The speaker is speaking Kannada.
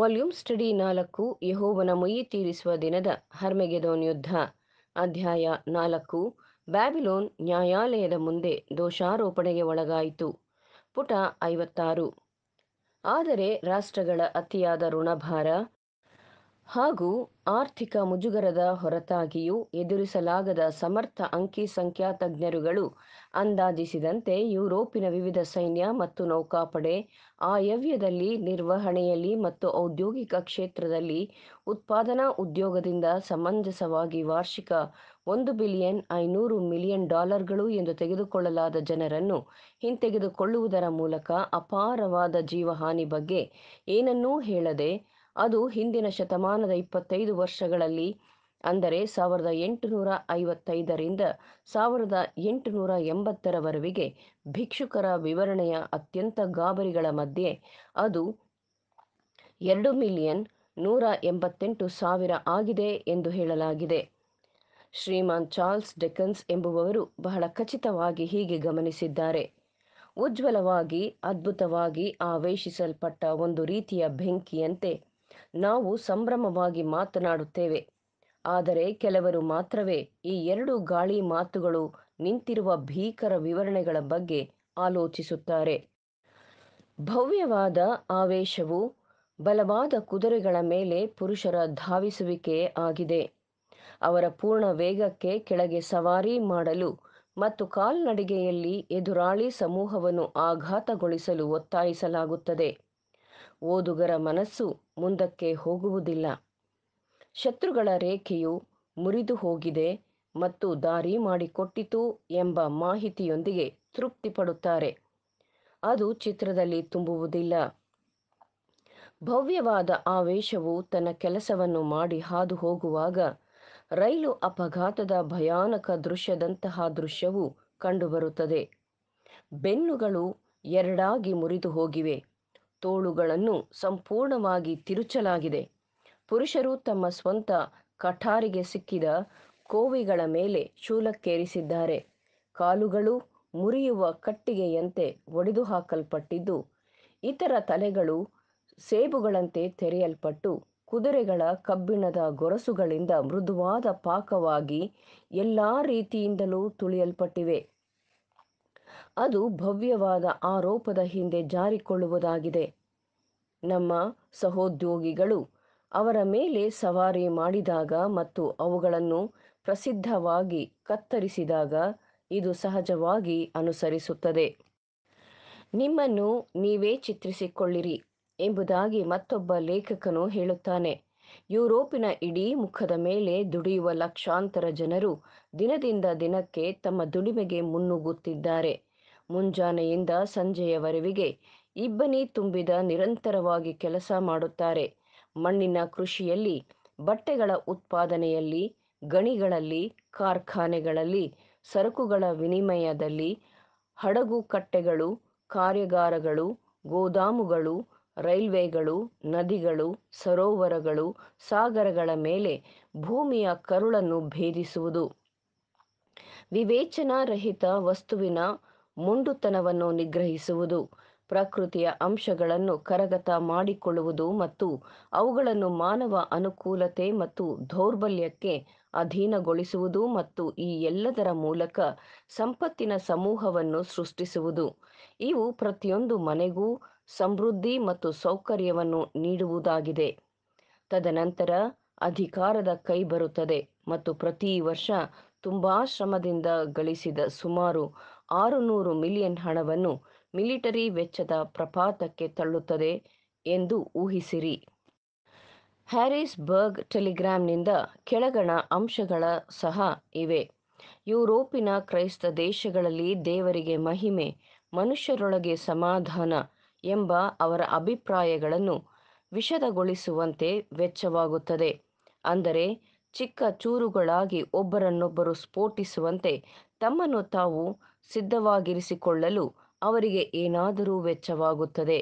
ವಾಲ್ಯೂಮ್ ಸ್ಟಡಿ ನಾಲ್ಕು ಯಹೋವನ ಮೊಯಿ ತೀರಿಸುವ ದಿನದ ಹರ್ಮೆಗೆದೋನ್ ಯುದ್ಧ ಅಧ್ಯಾಯ ನಾಲ್ಕು ಬ್ಯಾಬಿಲೋನ್ ನ್ಯಾಯಾಲಯದ ಮುಂದೆ ದೋಷಾರೋಪಣೆಗೆ ಒಳಗಾಯಿತು ಪುಟ ಐವತ್ತಾರು ಆದರೆ ರಾಷ್ಟ್ರಗಳ ಅತಿಯಾದ ಋಣಭಾರ ಹಾಗೂ ಆರ್ಥಿಕ ಮುಜುಗರದ ಹೊರತಾಗಿಯೂ ಎದುರಿಸಲಾಗದ ಸಮರ್ಥ ಅಂಕಿ ಸಂಖ್ಯಾ ತಜ್ಞರುಗಳು ಅಂದಾಜಿಸಿದಂತೆ ಯುರೋಪಿನ ವಿವಿಧ ಸೈನ್ಯ ಮತ್ತು ನೌಕಾಪಡೆ ಆಯವ್ಯದಲ್ಲಿ ನಿರ್ವಹಣೆಯಲ್ಲಿ ಮತ್ತು ಔದ್ಯೋಗಿಕ ಕ್ಷೇತ್ರದಲ್ಲಿ ಉತ್ಪಾದನಾ ಉದ್ಯೋಗದಿಂದ ಸಮಂಜಸವಾಗಿ ವಾರ್ಷಿಕ ಒಂದು ಬಿಲಿಯನ್ ಐನೂರು ಮಿಲಿಯನ್ ಡಾಲರ್ಗಳು ಎಂದು ತೆಗೆದುಕೊಳ್ಳಲಾದ ಜನರನ್ನು ಹಿಂತೆಗೆದುಕೊಳ್ಳುವುದರ ಮೂಲಕ ಅಪಾರವಾದ ಜೀವಹಾನಿ ಬಗ್ಗೆ ಏನನ್ನೂ ಹೇಳದೆ ಅದು ಹಿಂದಿನ ಶತಮಾನದ ಇಪ್ಪತ್ತೈದು ವರ್ಷಗಳಲ್ಲಿ ಅಂದರೆ ಸಾವಿರದ ಎಂಟುನೂರ ಐವತ್ತೈದರಿಂದ ಸಾವಿರದ ಎಂಟುನೂರ ಎಂಬತ್ತರವರೆಗೆ ಭಿಕ್ಷುಕರ ವಿವರಣೆಯ ಅತ್ಯಂತ ಗಾಬರಿಗಳ ಮಧ್ಯೆ ಅದು ಎರಡು ಮಿಲಿಯನ್ ನೂರ ಎಂಬತ್ತೆಂಟು ಸಾವಿರ ಆಗಿದೆ ಎಂದು ಹೇಳಲಾಗಿದೆ ಶ್ರೀಮಾನ್ ಚಾರ್ಲ್ಸ್ ಡೆಕನ್ಸ್ ಎಂಬುವವರು ಬಹಳ ಖಚಿತವಾಗಿ ಹೀಗೆ ಗಮನಿಸಿದ್ದಾರೆ ಉಜ್ವಲವಾಗಿ ಅದ್ಭುತವಾಗಿ ಆವೇಶಿಸಲ್ಪಟ್ಟ ಒಂದು ರೀತಿಯ ಬೆಂಕಿಯಂತೆ ನಾವು ಸಂಭ್ರಮವಾಗಿ ಮಾತನಾಡುತ್ತೇವೆ ಆದರೆ ಕೆಲವರು ಮಾತ್ರವೇ ಈ ಎರಡು ಗಾಳಿ ಮಾತುಗಳು ನಿಂತಿರುವ ಭೀಕರ ವಿವರಣೆಗಳ ಬಗ್ಗೆ ಆಲೋಚಿಸುತ್ತಾರೆ ಭವ್ಯವಾದ ಆವೇಶವು ಬಲವಾದ ಕುದುರೆಗಳ ಮೇಲೆ ಪುರುಷರ ಧಾವಿಸುವಿಕೆ ಆಗಿದೆ ಅವರ ಪೂರ್ಣ ವೇಗಕ್ಕೆ ಕೆಳಗೆ ಸವಾರಿ ಮಾಡಲು ಮತ್ತು ಕಾಲ್ನಡಿಗೆಯಲ್ಲಿ ಎದುರಾಳಿ ಸಮೂಹವನ್ನು ಆಘಾತಗೊಳಿಸಲು ಒತ್ತಾಯಿಸಲಾಗುತ್ತದೆ ಓದುಗರ ಮನಸ್ಸು ಮುಂದಕ್ಕೆ ಹೋಗುವುದಿಲ್ಲ ಶತ್ರುಗಳ ರೇಖೆಯು ಮುರಿದು ಹೋಗಿದೆ ಮತ್ತು ದಾರಿ ಮಾಡಿಕೊಟ್ಟಿತು ಎಂಬ ಮಾಹಿತಿಯೊಂದಿಗೆ ತೃಪ್ತಿಪಡುತ್ತಾರೆ ಅದು ಚಿತ್ರದಲ್ಲಿ ತುಂಬುವುದಿಲ್ಲ ಭವ್ಯವಾದ ಆವೇಶವು ತನ್ನ ಕೆಲಸವನ್ನು ಮಾಡಿ ಹಾದು ಹೋಗುವಾಗ ರೈಲು ಅಪಘಾತದ ಭಯಾನಕ ದೃಶ್ಯದಂತಹ ದೃಶ್ಯವು ಕಂಡುಬರುತ್ತದೆ ಬೆನ್ನುಗಳು ಎರಡಾಗಿ ಮುರಿದು ಹೋಗಿವೆ ತೋಳುಗಳನ್ನು ಸಂಪೂರ್ಣವಾಗಿ ತಿರುಚಲಾಗಿದೆ ಪುರುಷರು ತಮ್ಮ ಸ್ವಂತ ಕಠಾರಿಗೆ ಸಿಕ್ಕಿದ ಕೋವಿಗಳ ಮೇಲೆ ಶೂಲಕ್ಕೇರಿಸಿದ್ದಾರೆ ಕಾಲುಗಳು ಮುರಿಯುವ ಕಟ್ಟಿಗೆಯಂತೆ ಒಡೆದು ಹಾಕಲ್ಪಟ್ಟಿದ್ದು ಇತರ ತಲೆಗಳು ಸೇಬುಗಳಂತೆ ತೆರೆಯಲ್ಪಟ್ಟು ಕುದುರೆಗಳ ಕಬ್ಬಿಣದ ಗೊರಸುಗಳಿಂದ ಮೃದುವಾದ ಪಾಕವಾಗಿ ಎಲ್ಲ ರೀತಿಯಿಂದಲೂ ತುಳಿಯಲ್ಪಟ್ಟಿವೆ ಅದು ಭವ್ಯವಾದ ಆರೋಪದ ಹಿಂದೆ ಜಾರಿಕೊಳ್ಳುವುದಾಗಿದೆ ನಮ್ಮ ಸಹೋದ್ಯೋಗಿಗಳು ಅವರ ಮೇಲೆ ಸವಾರಿ ಮಾಡಿದಾಗ ಮತ್ತು ಅವುಗಳನ್ನು ಪ್ರಸಿದ್ಧವಾಗಿ ಕತ್ತರಿಸಿದಾಗ ಇದು ಸಹಜವಾಗಿ ಅನುಸರಿಸುತ್ತದೆ ನಿಮ್ಮನ್ನು ನೀವೇ ಚಿತ್ರಿಸಿಕೊಳ್ಳಿರಿ ಎಂಬುದಾಗಿ ಮತ್ತೊಬ್ಬ ಲೇಖಕನು ಹೇಳುತ್ತಾನೆ ಯುರೋಪಿನ ಇಡೀ ಮುಖದ ಮೇಲೆ ದುಡಿಯುವ ಲಕ್ಷಾಂತರ ಜನರು ದಿನದಿಂದ ದಿನಕ್ಕೆ ತಮ್ಮ ದುಡಿಮೆಗೆ ಮುನ್ನುಗ್ಗುತ್ತಿದ್ದಾರೆ ಮುಂಜಾನೆಯಿಂದ ಸಂಜೆಯವರೆವಿಗೆ ಇಬ್ಬನಿ ತುಂಬಿದ ನಿರಂತರವಾಗಿ ಕೆಲಸ ಮಾಡುತ್ತಾರೆ ಮಣ್ಣಿನ ಕೃಷಿಯಲ್ಲಿ ಬಟ್ಟೆಗಳ ಉತ್ಪಾದನೆಯಲ್ಲಿ ಗಣಿಗಳಲ್ಲಿ ಕಾರ್ಖಾನೆಗಳಲ್ಲಿ ಸರಕುಗಳ ವಿನಿಮಯದಲ್ಲಿ ಹಡಗು ಕಟ್ಟೆಗಳು ಕಾರ್ಯಾಗಾರಗಳು ಗೋದಾಮುಗಳು ರೈಲ್ವೆಗಳು ನದಿಗಳು ಸರೋವರಗಳು ಸಾಗರಗಳ ಮೇಲೆ ಭೂಮಿಯ ಕರುಳನ್ನು ಭೇದಿಸುವುದು ವಿವೇಚನಾರಹಿತ ವಸ್ತುವಿನ ಮುಂಡುತನವನ್ನು ನಿಗ್ರಹಿಸುವುದು ಪ್ರಕೃತಿಯ ಅಂಶಗಳನ್ನು ಕರಗತ ಮಾಡಿಕೊಳ್ಳುವುದು ಮತ್ತು ಅವುಗಳನ್ನು ಮಾನವ ಅನುಕೂಲತೆ ಮತ್ತು ದೌರ್ಬಲ್ಯಕ್ಕೆ ಅಧೀನಗೊಳಿಸುವುದು ಮತ್ತು ಈ ಎಲ್ಲದರ ಮೂಲಕ ಸಂಪತ್ತಿನ ಸಮೂಹವನ್ನು ಸೃಷ್ಟಿಸುವುದು ಇವು ಪ್ರತಿಯೊಂದು ಮನೆಗೂ ಸಮೃದ್ಧಿ ಮತ್ತು ಸೌಕರ್ಯವನ್ನು ನೀಡುವುದಾಗಿದೆ ತದನಂತರ ಅಧಿಕಾರದ ಕೈ ಬರುತ್ತದೆ ಮತ್ತು ಪ್ರತಿ ವರ್ಷ ತುಂಬಾ ಶ್ರಮದಿಂದ ಗಳಿಸಿದ ಸುಮಾರು ಆರು ನೂರು ಮಿಲಿಯನ್ ಹಣವನ್ನು ಮಿಲಿಟರಿ ವೆಚ್ಚದ ಪ್ರಪಾತಕ್ಕೆ ತಳ್ಳುತ್ತದೆ ಎಂದು ಊಹಿಸಿರಿ ಹ್ಯಾರಿಸ್ಬರ್ಗ್ ಟೆಲಿಗ್ರಾಂನಿಂದ ಕೆಳಗಣ ಅಂಶಗಳ ಸಹ ಇವೆ ಯುರೋಪಿನ ಕ್ರೈಸ್ತ ದೇಶಗಳಲ್ಲಿ ದೇವರಿಗೆ ಮಹಿಮೆ ಮನುಷ್ಯರೊಳಗೆ ಸಮಾಧಾನ ಎಂಬ ಅವರ ಅಭಿಪ್ರಾಯಗಳನ್ನು ವಿಷದಗೊಳಿಸುವಂತೆ ವೆಚ್ಚವಾಗುತ್ತದೆ ಅಂದರೆ ಚಿಕ್ಕ ಚೂರುಗಳಾಗಿ ಒಬ್ಬರನ್ನೊಬ್ಬರು ಸ್ಫೋಟಿಸುವಂತೆ ತಮ್ಮನ್ನು ತಾವು ಸಿದ್ಧವಾಗಿರಿಸಿಕೊಳ್ಳಲು ಅವರಿಗೆ ಏನಾದರೂ ವೆಚ್ಚವಾಗುತ್ತದೆ